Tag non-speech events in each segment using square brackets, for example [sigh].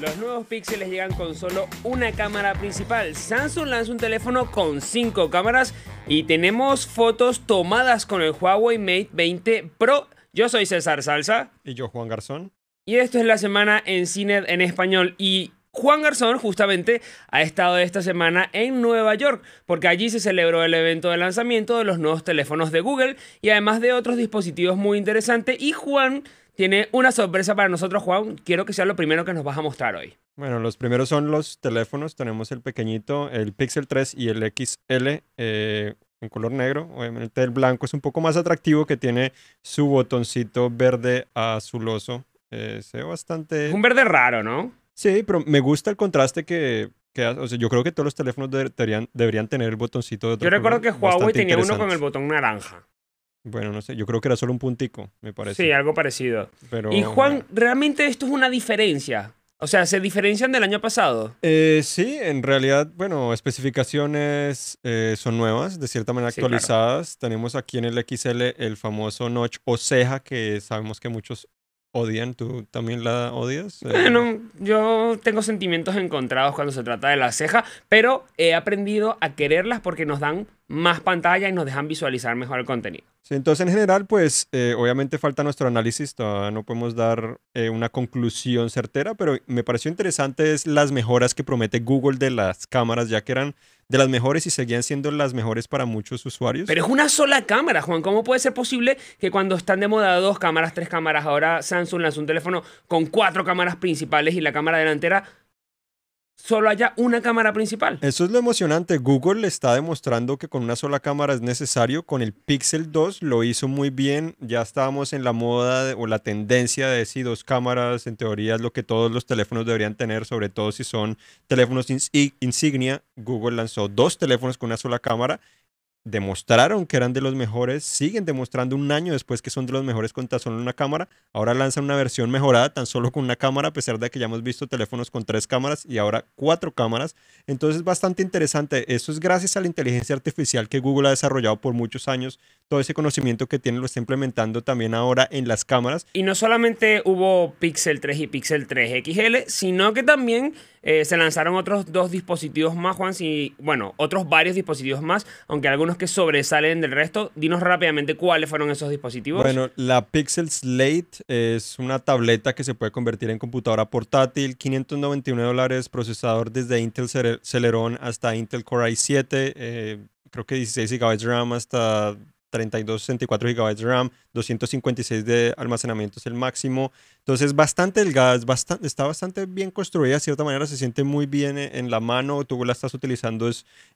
Los nuevos píxeles llegan con solo una cámara principal. Samsung lanza un teléfono con cinco cámaras y tenemos fotos tomadas con el Huawei Mate 20 Pro. Yo soy César Salsa. Y yo Juan Garzón. Y esto es la semana en cine en español. Y Juan Garzón justamente ha estado esta semana en Nueva York, porque allí se celebró el evento de lanzamiento de los nuevos teléfonos de Google y además de otros dispositivos muy interesantes. Y Juan tiene una sorpresa para nosotros, Juan. Quiero que sea lo primero que nos vas a mostrar hoy. Bueno, los primeros son los teléfonos. Tenemos el pequeñito, el Pixel 3 y el XL. Eh, en color negro, obviamente el blanco es un poco más atractivo que tiene su botoncito verde azuloso. Eh, se ve bastante... Un verde raro, ¿no? Sí, pero me gusta el contraste que, que o sea, yo creo que todos los teléfonos deberían, tener el botoncito de Yo recuerdo que Huawei tenía uno con el botón naranja. Bueno, no sé, yo creo que era solo un puntico, me parece. Sí, algo parecido. y Juan, realmente esto es una diferencia. O sea, ¿se diferencian del año pasado? Eh, sí, en realidad, bueno, especificaciones eh, son nuevas, de cierta manera actualizadas. Tenemos aquí en el XL el famoso notch o ceja que sabemos que muchos odian. ¿Tú también la odias? Bueno, [laughs] eh, yo tengo sentimientos encontrados cuando se trata de la ceja, pero he aprendido a quererlas porque nos dan más pantalla y nos dejan visualizar mejor el contenido. entonces en general, pues eh, obviamente falta nuestro análisis, todavía no podemos dar eh, una conclusión certera, pero me pareció interesante las mejoras que promete Google de las cámaras, ya que eran de las mejores y seguían siendo las mejores para muchos usuarios. Pero es una sola cámara, Juan, ¿cómo puede ser posible que cuando están de moda dos cámaras, tres cámaras, ahora Samsung lanzó un teléfono con cuatro cámaras principales y la cámara delantera solo haya una cámara principal. Eso es lo emocionante. Google le está demostrando que con una sola cámara es necesario. Con el Pixel 2 lo hizo muy bien. Ya estábamos en la moda o la tendencia de decir dos cámaras en teoría es lo que todos los teléfonos deberían tener, sobre todo si son teléfonos insignia. Google lanzó dos teléfonos con una sola cámara demostraron que eran de los mejores, siguen demostrando un año después que son de los mejores con tan solo una cámara. Ahora lanzan una versión mejorada tan solo con una cámara, a pesar de que ya hemos visto teléfonos con tres cámaras y ahora cuatro cámaras. Entonces, es bastante interesante. Eso es gracias a la inteligencia artificial que Google ha desarrollado por muchos años, todo ese conocimiento que tiene lo está implementando también ahora en las cámaras. Y no solamente hubo Pixel 3 y Pixel 3 XL, sino que también eh, se lanzaron otros dos dispositivos más, Juan, y bueno, otros varios dispositivos más, aunque algunos que sobresalen del resto. Dinos rápidamente cuáles fueron esos dispositivos. Bueno, la Pixel Slate es una tableta que se puede convertir en computadora portátil, 591 dólares, procesador desde Intel Celeron hasta Intel Core i7, eh, creo que 16 GB de RAM hasta 32, 64 gigabytes de RAM, 256 de almacenamiento es el máximo. Entonces, bastante delgada, está bastante bien construida, de cierta manera se siente muy bien e-, en la mano, tú la estás utilizando,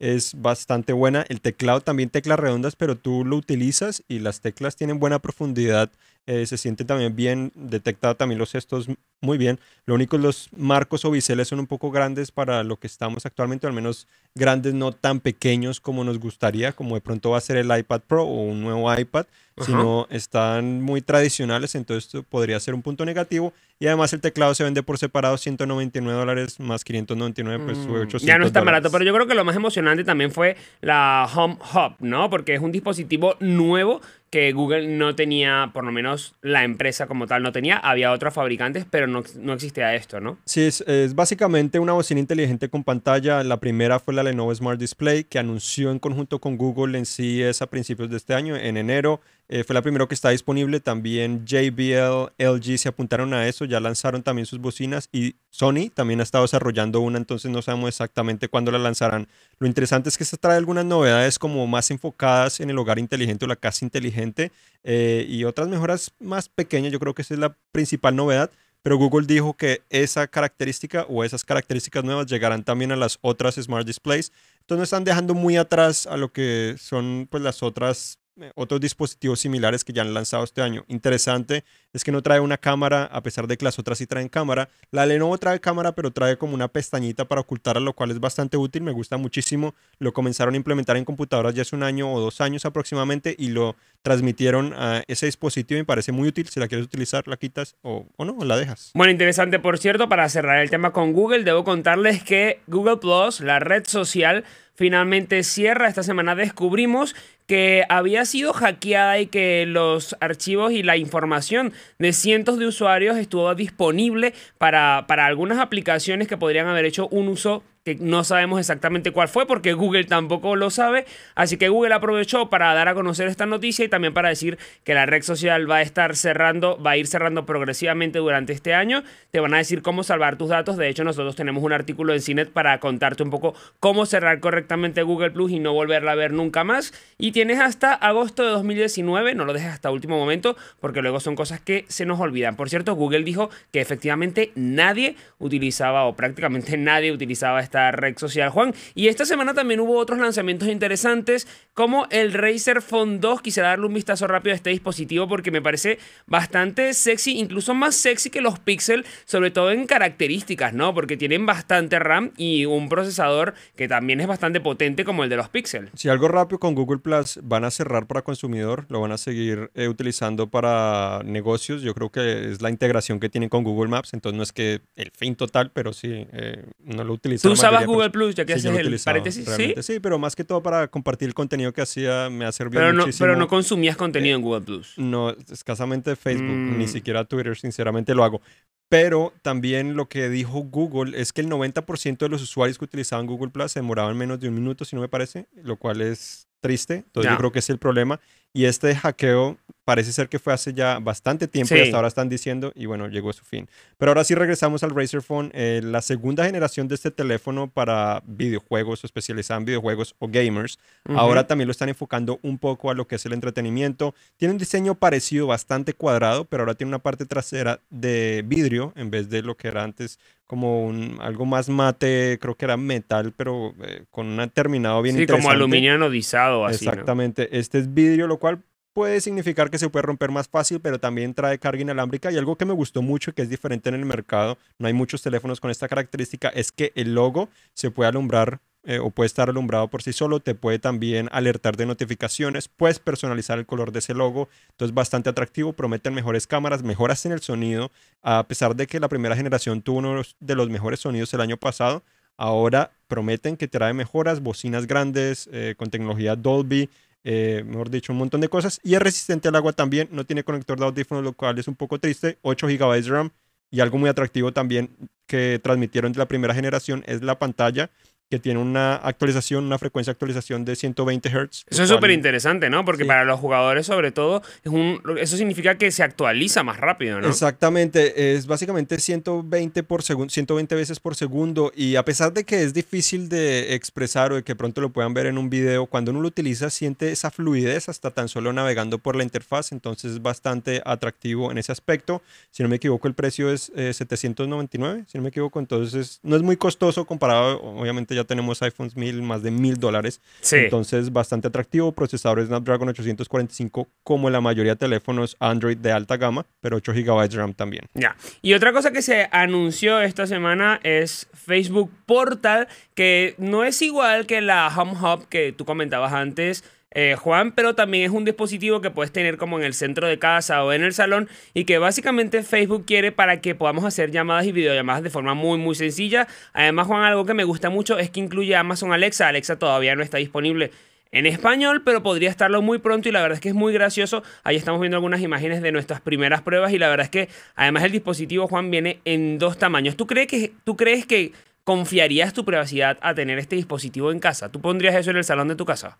es, bastante buena. El teclado también teclas redondas, pero tú lo utilizas y las teclas tienen buena profundidad, eh, se siente también bien, detecta también los gestos muy bien. Lo único es los marcos o biseles son un poco grandes para lo que estamos actualmente, al menos grandes, no tan pequeños como nos gustaría, como de pronto va a ser el iPad Pro o un nuevo iPad, sino están muy tradicionales, entonces esto podría ser un punto negativo. Y además el teclado se vende por separado 199 dólares más 599, pues sube mm, 800 Ya no está barato, pero yo creo que lo más emocionante también fue la Home Hub, ¿no? Porque es un dispositivo nuevo que Google no tenía, por lo menos la empresa como tal no tenía, había otros fabricantes, pero no no, existía esto, ¿no? Sí, es, básicamente una bocina inteligente con pantalla. La primera fue la Lenovo Smart Display, que anunció en conjunto con Google en CES a principios de este año, en enero. Eh, fue la primera que está disponible. También JBL, LG se apuntaron a eso, ya lanzaron también sus bocinas y Sony también ha estado desarrollando una, entonces no sabemos exactamente cuándo la lanzarán. Lo interesante es que se trae algunas novedades como más enfocadas en el hogar inteligente o la casa inteligente eh, y otras mejoras más pequeñas. Yo creo que esa es la principal novedad. Pero Google dijo que esa característica o esas características nuevas llegarán también a las otras Smart Displays. Entonces no están dejando muy atrás a lo que son pues, las otras eh, otros dispositivos similares que ya han lanzado este año. Interesante es que no trae una cámara, a pesar de que las otras sí traen cámara. La Lenovo trae cámara, pero trae como una pestañita para ocultarla, lo cual es bastante útil. Me gusta muchísimo. Lo comenzaron a implementar en computadoras ya hace un año o dos años aproximadamente y lo transmitieron a ese dispositivo. Me parece muy útil. Si la quieres utilizar, la quitas o, o no, la dejas. Bueno, interesante. Por cierto, para cerrar el tema con Google, debo contarles que Google Plus, la red social, finalmente cierra. Esta semana descubrimos que había sido hackeada y que los archivos y la información de cientos de usuarios estuvo disponible para, para algunas aplicaciones que podrían haber hecho un uso que no sabemos exactamente cuál fue porque Google tampoco lo sabe. Así que Google aprovechó para dar a conocer esta noticia y también para decir que la red social va a estar cerrando, va a ir cerrando progresivamente durante este año. Te van a decir cómo salvar tus datos. De hecho, nosotros tenemos un artículo en CINET para contarte un poco cómo cerrar correctamente Google Plus y no volverla a ver nunca más. Y tienes hasta agosto de 2019, no lo dejes hasta último momento porque luego son cosas que se nos olvidan. Por cierto, Google dijo que efectivamente nadie utilizaba o prácticamente nadie utilizaba esta esta red social, Juan. Y esta semana también hubo otros lanzamientos interesantes, como el Razer Phone 2. Quisiera darle un vistazo rápido a este dispositivo porque me parece bastante sexy, incluso más sexy que los Pixel, sobre todo en características, ¿no? Porque tienen bastante RAM y un procesador que también es bastante potente como el de los Pixel. Si algo rápido con Google Plus van a cerrar para consumidor, lo van a seguir eh, utilizando para negocios. Yo creo que es la integración que tienen con Google Maps, entonces no es que el fin total, pero sí, eh, no lo utilizan usabas Google pues, Plus, ya que sí, el paréntesis, ¿sí? ¿sí? pero más que todo para compartir el contenido que hacía me ha servido pero no, muchísimo. Pero no consumías contenido eh, en Google Plus. No, escasamente Facebook, ni mm. siquiera Twitter, sinceramente lo hago. Pero también lo que dijo Google es que el 90% de los usuarios que utilizaban Google Plus se demoraban menos de un minuto, si no me parece, lo cual es triste. Entonces yo creo que es el problema. Y este hackeo parece ser que fue hace ya bastante tiempo y hasta ahora están diciendo, y bueno, llegó a su fin. Pero ahora sí regresamos al Razer Phone, eh, la segunda generación de este teléfono para videojuegos o especializado en videojuegos o gamers. Ahora también lo están enfocando un poco a lo que es el entretenimiento. Tiene un diseño parecido, bastante cuadrado, pero ahora tiene una parte trasera de vidrio en vez de lo que era antes como un, algo más mate, creo que era metal, pero eh, con un terminado bien sí, interesante. Sí, como aluminio anodizado, así. Exactamente. Este es vidrio, lo cual puede significar que se puede romper más fácil, pero también trae carga inalámbrica y algo que me gustó mucho que es diferente en el mercado, no hay muchos teléfonos con esta característica, es que el logo se puede alumbrar eh, o puede estar alumbrado por sí solo, te puede también alertar de notificaciones, puedes personalizar el color de ese logo, entonces bastante atractivo, prometen mejores cámaras, mejoras en el sonido, a pesar de que la primera generación tuvo uno de los mejores sonidos el año pasado, ahora prometen que trae mejoras, bocinas grandes, eh, con tecnología Dolby, eh, mejor dicho, un montón de cosas. Y es resistente al agua también, no tiene conector de audífonos lo cual es un poco triste. 8 GB RAM. Y algo muy atractivo también que transmitieron de la primera generación es la pantalla que tiene una actualización, una frecuencia de actualización de 120 Hz. Eso es súper interesante, ¿no? Porque para los jugadores, sobre todo, es un... eso significa que se actualiza más rápido, ¿no? Exactamente, es básicamente 120, por 120 veces por segundo y a pesar de que es difícil de expresar o de que pronto lo puedan ver en un video, cuando uno lo utiliza siente esa fluidez hasta tan solo navegando por la interfaz, entonces es bastante atractivo en ese aspecto. Si no me equivoco, el precio es 799, eh, si no me equivoco, entonces no es muy costoso comparado, obviamente ya tenemos iPhones 1000, más de 1000 dólares. Entonces, bastante atractivo. Procesador Snapdragon 845, como la mayoría de teléfonos Android de alta gama, pero 8 GB de RAM también. Ya. Y otra cosa que se anunció esta semana es Facebook Portal, que no es igual que la Home Hub que tú comentabas antes eh, Juan, pero también es un dispositivo que puedes tener como en el centro de casa o en el salón y que básicamente Facebook quiere para que podamos hacer llamadas y videollamadas de forma muy muy sencilla. Además, Juan, algo que me gusta mucho es que incluye Amazon Alexa. Alexa todavía no está disponible en español, pero podría estarlo muy pronto y la verdad es que es muy gracioso. Ahí estamos viendo algunas imágenes de nuestras primeras pruebas y la verdad es que además el dispositivo Juan viene en dos tamaños. ¿Tú crees que tú crees que confiarías tu privacidad a tener este dispositivo en casa? ¿Tú pondrías eso en el salón de tu casa?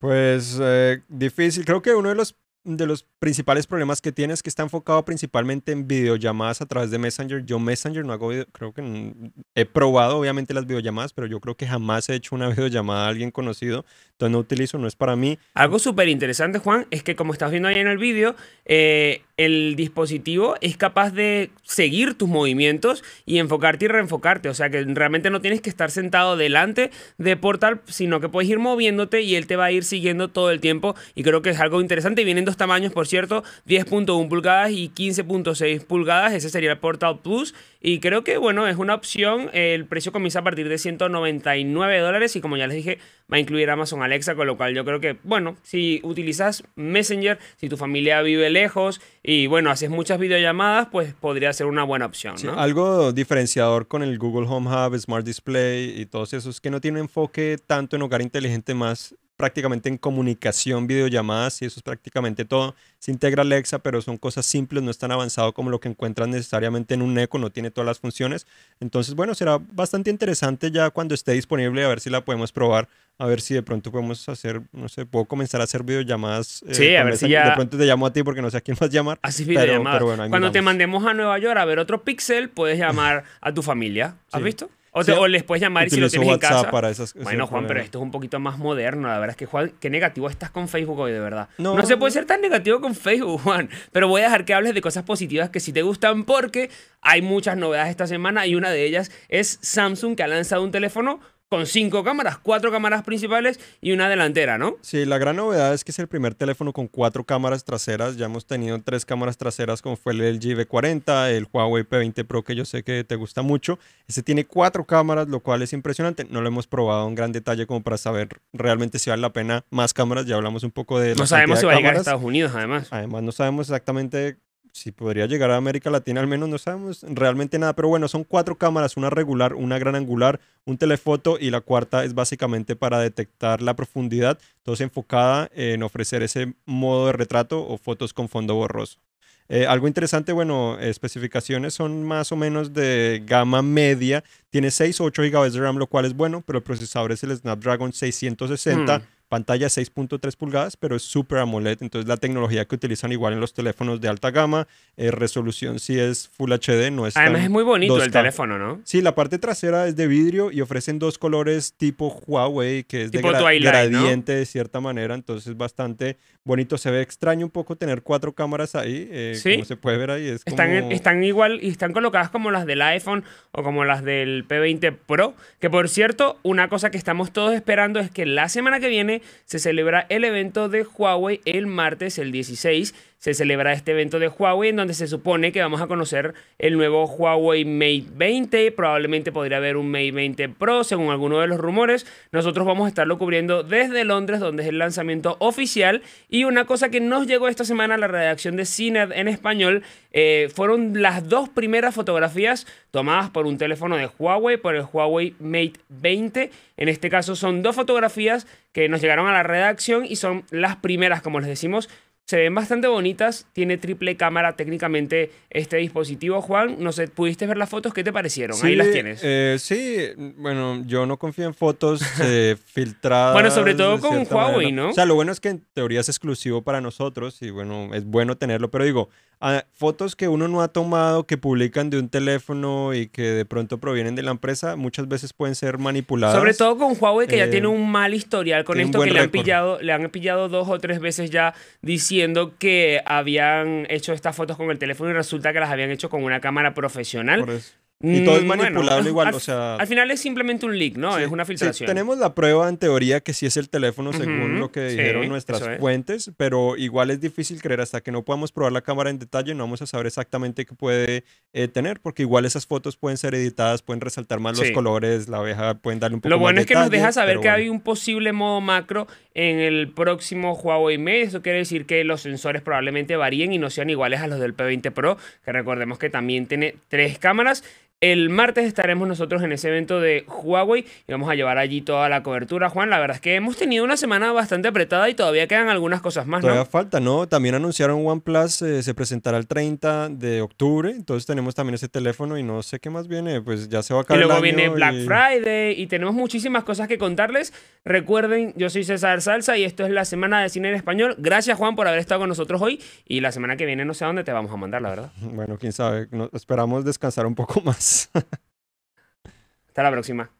Pues eh, difícil. Creo que uno de los, de los principales problemas que tiene es que está enfocado principalmente en videollamadas a través de Messenger. Yo Messenger no hago video, creo que he probado obviamente las videollamadas, pero yo creo que jamás he hecho una [laughs] videollamada a alguien conocido entonces no utilizo, no es para mí. Algo súper interesante, Juan, es que como estás viendo ahí en el vídeo, eh, el dispositivo es capaz de seguir tus movimientos y enfocarte y reenfocarte. O sea que realmente no tienes que estar sentado delante de Portal, sino que puedes ir moviéndote y él te va a ir siguiendo todo el tiempo. Y creo que es algo interesante. Y vienen dos tamaños, por cierto, 10.1 pulgadas y 15.6 pulgadas. Ese sería el Portal Plus. Y creo que, bueno, es una opción. El precio comienza a partir de 199 dólares y como ya les dije, va a incluir Amazon Alexa, con lo cual yo creo que, bueno, si utilizas Messenger, si tu familia vive lejos y, bueno, haces muchas videollamadas, pues podría ser una buena opción. algo diferenciador con el Google Home Hub, Smart Display y todos esos que no tiene enfoque tanto en hogar inteligente, más prácticamente en comunicación, videollamadas y eso es prácticamente todo. Se integra Alexa, pero son cosas simples, no es tan avanzado como lo que encuentras necesariamente en un Echo, no tiene todas las funciones. Entonces, bueno, será bastante interesante ya cuando esté disponible, a ver si la podemos probar, a ver si de pronto podemos hacer, no sé, puedo comenzar a hacer videollamadas. Eh, sí, a ver si ya... De pronto te llamo a ti porque no sé a quién a llamar. Así ah, pero, pero bueno, Cuando te mandemos a Nueva York a ver otro pixel, puedes llamar [laughs] a tu familia. ¿Has visto? O, les puedes llamar y si lo tienes en casa. bueno, Juan, pero esto es un poquito más moderno. La verdad es que, Juan, qué negativo estás con Facebook hoy, de verdad. no se puede ser tan negativo con Facebook, [laughs] Juan. Pero voy a dejar que hables de cosas positivas que sí te gustan porque hay muchas novedades esta semana y una de ellas es Samsung que ha lanzado un teléfono con cinco cámaras, cuatro cámaras principales y una delantera, ¿no? Sí, la gran novedad es que es el primer teléfono con cuatro cámaras traseras. Ya hemos tenido tres cámaras traseras, como fue el LG v 40 el Huawei P20 Pro, que yo sé que te gusta mucho. Este tiene cuatro cámaras, lo cual es impresionante. No lo hemos probado en gran detalle como para saber realmente si vale la pena más cámaras. Ya hablamos un poco de. No sabemos si va a llegar a Estados Unidos, además. Además, no sabemos exactamente si podría llegar a América Latina, al menos no sabemos realmente nada. Pero bueno, son cuatro cámaras, una regular, una gran angular, un telefoto y la cuarta es básicamente para detectar la profundidad, entonces enfocada en ofrecer ese modo de retrato o fotos con fondo borroso. Eh, algo interesante, bueno, especificaciones son más o menos de gama media. Tiene 6 o 8 GB de RAM, lo cual es bueno, pero el procesador es el Snapdragon 660 pantalla 6.3 pulgadas, pero es Super AMOLED, entonces la tecnología que utilizan igual en los teléfonos de alta gama, eh, resolución si es Full HD, no es... Además es muy bonito el teléfono, ¿no? Sí, la parte trasera es de vidrio y ofrecen dos colores tipo Huawei, que es de gradiente de cierta manera, entonces es bastante bonito, se ve extraño un poco tener cuatro cámaras ahí, eh, ¿Sí? como se puede ver ahí. Es están, están igual y están colocadas como las del iPhone o como las del P20 Pro, que por cierto, una cosa que estamos todos esperando es que la semana que viene se celebra el evento de Huawei el martes, el 16, se celebra este evento de Huawei en donde se supone que vamos a conocer el nuevo Huawei Mate 20. Probablemente podría haber un Mate 20 Pro, según algunos de los rumores. Nosotros vamos a estarlo cubriendo desde Londres, donde es el lanzamiento oficial. Y una cosa que nos llegó esta semana a la redacción de CineD en español eh, fueron las dos primeras fotografías tomadas por un teléfono de Huawei, por el Huawei Mate 20. En este caso son dos fotografías que nos llegaron a la redacción y son las primeras, como les decimos, se ven bastante bonitas, tiene triple cámara técnicamente este dispositivo, Juan. No sé, ¿pudiste ver las fotos? ¿Qué te parecieron? Ahí las tienes. Eh, sí, bueno, yo no confío en fotos [laughs] eh, filtradas. Bueno, sobre todo con Huawei, ¿no? O sea, lo bueno es que en teoría es exclusivo para nosotros y bueno, es bueno tenerlo, pero digo, ah, fotos que uno no ha tomado, que publican de un teléfono y que de pronto provienen de la empresa, muchas veces pueden ser manipuladas. Sobre todo con Huawei, que ya eh, tiene un mal historial con esto, que le han, pillado, le han pillado dos o tres veces ya diciendo que habían hecho estas fotos con el teléfono y resulta que las habían hecho con una cámara profesional. Y todo es mm, manipulable igual, al, sea... Al final es simplemente un leak, ¿no? es una filtración. tenemos la prueba en teoría que sí es el teléfono según lo que dijeron nuestras fuentes, pero igual es difícil creer hasta que no podamos probar la cámara en detalle, no vamos a saber exactamente qué puede eh, tener, porque igual esas fotos pueden ser editadas, pueden resaltar más los colores, la abeja, pueden darle un poco de Lo bueno es que nos deja saber que hay un posible modo macro en el próximo Huawei Mate. Eso quiere decir que los sensores probablemente varíen y no sean iguales a los del P20 Pro, que recordemos que también tiene tres cámaras. El martes estaremos nosotros en ese evento de Huawei y vamos a llevar allí toda la cobertura. Juan, la verdad es que hemos tenido una semana bastante apretada y todavía quedan algunas cosas más. ¿no? Todavía falta, ¿no? También anunciaron OnePlus, eh, se presentará el 30 de octubre, entonces tenemos también ese teléfono y no sé qué más viene, pues ya se va a acabar. Y luego viene Black Friday y tenemos muchísimas cosas que contarles. Recuerden, yo soy César Salsa y esto es la semana de cine en español. Gracias Juan por haber estado con nosotros hoy y la semana que viene no sé a dónde te vamos a mandar, la verdad. Bueno, quién sabe, esperamos descansar un poco [laughs] más. [laughs] Hasta la próxima.